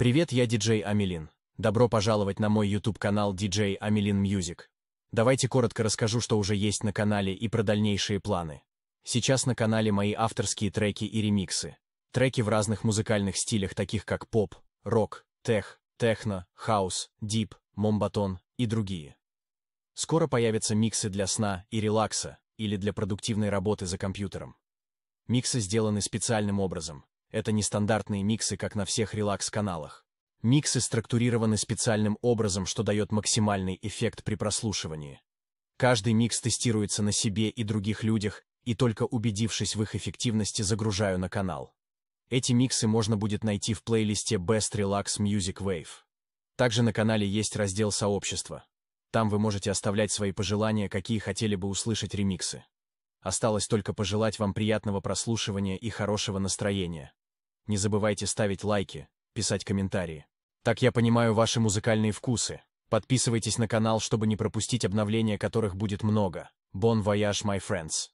Привет, я диджей Амелин. Добро пожаловать на мой YouTube-канал DJ Амелин Мьюзик. Давайте коротко расскажу, что уже есть на канале и про дальнейшие планы. Сейчас на канале мои авторские треки и ремиксы. Треки в разных музыкальных стилях, таких как поп, рок, тех, техно, хаус, дип, момбатон и другие. Скоро появятся миксы для сна и релакса, или для продуктивной работы за компьютером. Миксы сделаны специальным образом, это не стандартные миксы, как на всех релакс-каналах. Миксы структурированы специальным образом, что дает максимальный эффект при прослушивании. Каждый микс тестируется на себе и других людях, и только убедившись в их эффективности, загружаю на канал. Эти миксы можно будет найти в плейлисте Best Relax Music Wave. Также на канале есть раздел «Сообщество». Там вы можете оставлять свои пожелания, какие хотели бы услышать ремиксы. Осталось только пожелать вам приятного прослушивания и хорошего настроения. Не забывайте ставить лайки, писать комментарии. Так я понимаю ваши музыкальные вкусы. Подписывайтесь на канал, чтобы не пропустить обновления, которых будет много. Bon voyage, my friends!